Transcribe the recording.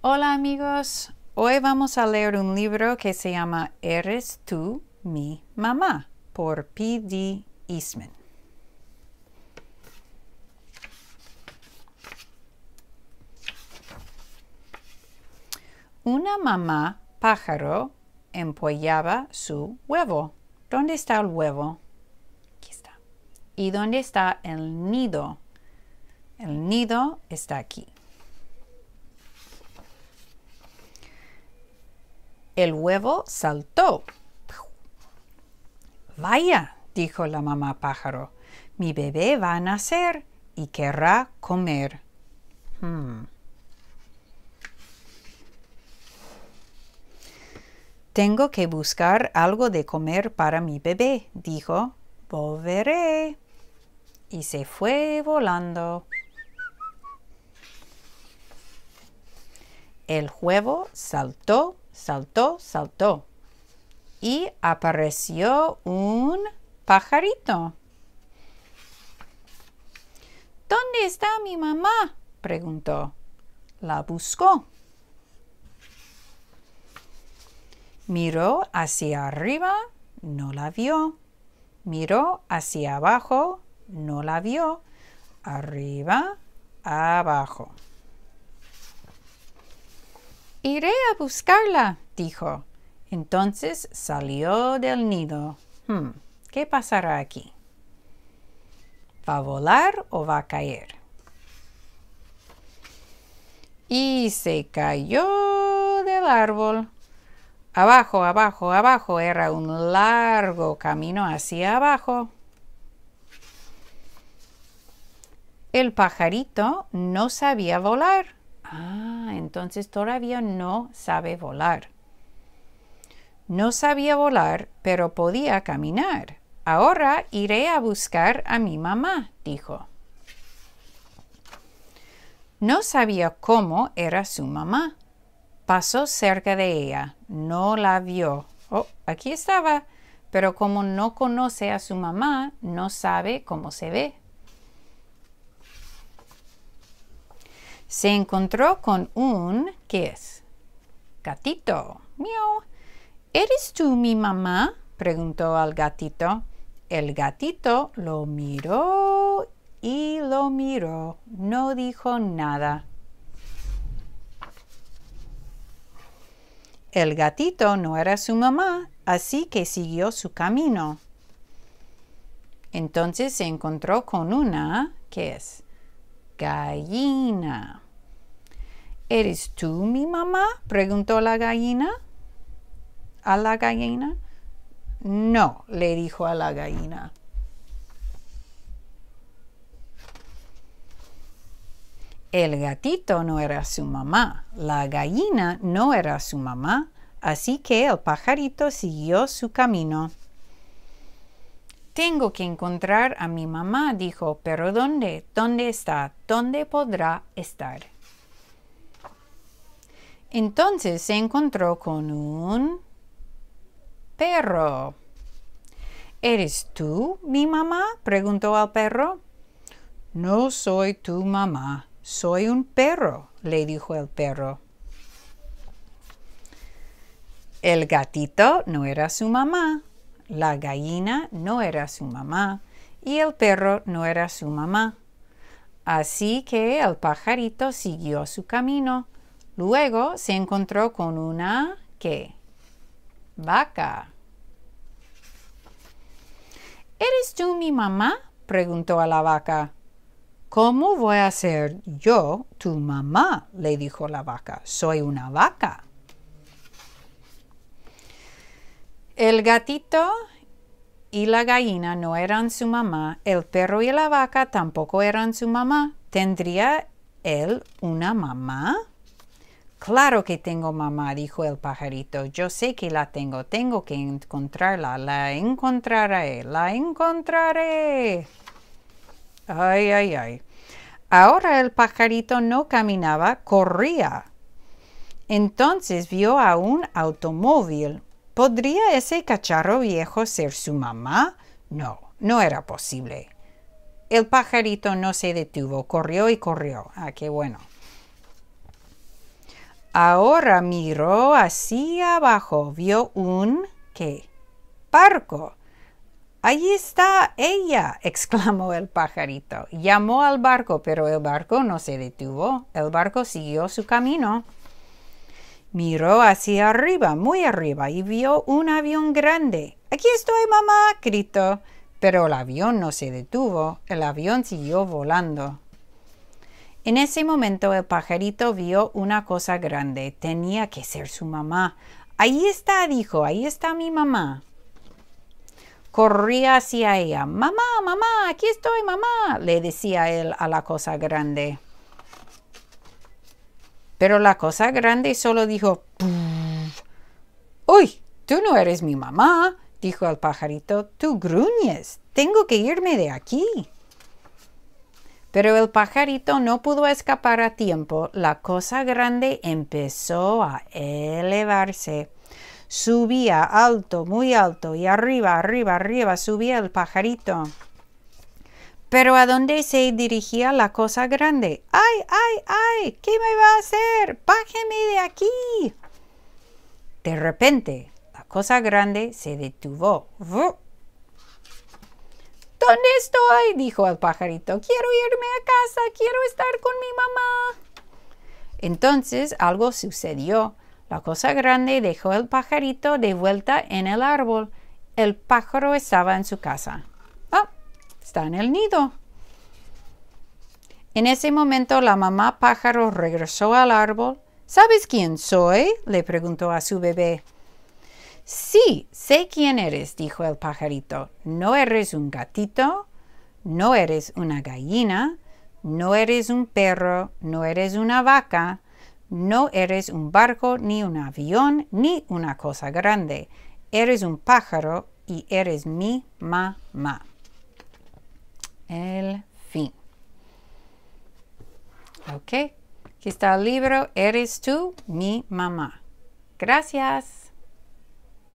Hola amigos, hoy vamos a leer un libro que se llama Eres tú mi mamá por P.D. Eastman. Una mamá pájaro empollaba su huevo. ¿Dónde está el huevo? Aquí está. ¿Y dónde está el nido? El nido está aquí. El huevo saltó. Vaya, dijo la mamá pájaro, mi bebé va a nacer y querrá comer. Hmm. Tengo que buscar algo de comer para mi bebé, dijo. Volveré. Y se fue volando. El huevo saltó saltó, saltó. Y apareció un pajarito. ¿Dónde está mi mamá? preguntó. La buscó. Miró hacia arriba, no la vio. Miró hacia abajo, no la vio. Arriba, abajo. Iré a buscarla, dijo. Entonces salió del nido. Hmm, ¿Qué pasará aquí? ¿Va a volar o va a caer? Y se cayó del árbol. Abajo, abajo, abajo. Era un largo camino hacia abajo. El pajarito no sabía volar Ah, entonces todavía no sabe volar. No sabía volar, pero podía caminar. Ahora iré a buscar a mi mamá, dijo. No sabía cómo era su mamá. Pasó cerca de ella, no la vio. Oh, aquí estaba, pero como no conoce a su mamá, no sabe cómo se ve. se encontró con un, ¿qué es? Gatito. Miau. ¿Eres tú mi mamá? preguntó al gatito. El gatito lo miró y lo miró. No dijo nada. El gatito no era su mamá, así que siguió su camino. Entonces se encontró con una, ¿qué es? gallina. ¿Eres tú mi mamá? preguntó la gallina. ¿A la gallina? No, le dijo a la gallina. El gatito no era su mamá, la gallina no era su mamá, así que el pajarito siguió su camino. Tengo que encontrar a mi mamá, dijo, pero ¿dónde? ¿Dónde está? ¿Dónde podrá estar? Entonces se encontró con un perro. ¿Eres tú mi mamá? preguntó al perro. No soy tu mamá, soy un perro, le dijo el perro. El gatito no era su mamá, la gallina no era su mamá y el perro no era su mamá. Así que el pajarito siguió su camino. Luego se encontró con una que Vaca. ¿Eres tú mi mamá? preguntó a la vaca. ¿Cómo voy a ser yo tu mamá? le dijo la vaca. Soy una vaca. El gatito y la gallina no eran su mamá, el perro y la vaca tampoco eran su mamá. ¿Tendría él una mamá? Claro que tengo mamá, dijo el pajarito. Yo sé que la tengo, tengo que encontrarla, la encontraré, la encontraré. Ay, ay, ay. Ahora el pajarito no caminaba, corría. Entonces vio a un automóvil, ¿Podría ese cacharro viejo ser su mamá? No, no era posible. El pajarito no se detuvo, corrió y corrió. Ah, qué bueno. Ahora miró hacia abajo, vio un qué? Barco. Allí está ella, exclamó el pajarito. Llamó al barco, pero el barco no se detuvo. El barco siguió su camino. Miró hacia arriba, muy arriba, y vio un avión grande. Aquí estoy, mamá, gritó. Pero el avión no se detuvo, el avión siguió volando. En ese momento el pajarito vio una cosa grande, tenía que ser su mamá. Ahí está, dijo, ahí está mi mamá. Corría hacia ella. Mamá, mamá, aquí estoy, mamá, le decía él a la cosa grande. Pero la cosa grande solo dijo, ¡Uy! Tú no eres mi mamá, dijo el pajarito, tú gruñes, tengo que irme de aquí. Pero el pajarito no pudo escapar a tiempo, la cosa grande empezó a elevarse. Subía alto, muy alto, y arriba, arriba, arriba subía el pajarito. Pero ¿a dónde se dirigía la cosa grande? ¡Ay, ay, ay! ¿Qué me va a hacer? ¡Bájeme de aquí! De repente, la cosa grande se detuvo. ¿Dónde estoy? dijo el pajarito. Quiero irme a casa, quiero estar con mi mamá. Entonces algo sucedió. La cosa grande dejó al pajarito de vuelta en el árbol. El pájaro estaba en su casa en el nido. En ese momento la mamá pájaro regresó al árbol. ¿Sabes quién soy? le preguntó a su bebé. Sí, sé quién eres, dijo el pajarito. No eres un gatito, no eres una gallina, no eres un perro, no eres una vaca, no eres un barco, ni un avión, ni una cosa grande. Eres un pájaro y eres mi mamá el fin. Ok, aquí está el libro Eres tú, mi mamá. Gracias.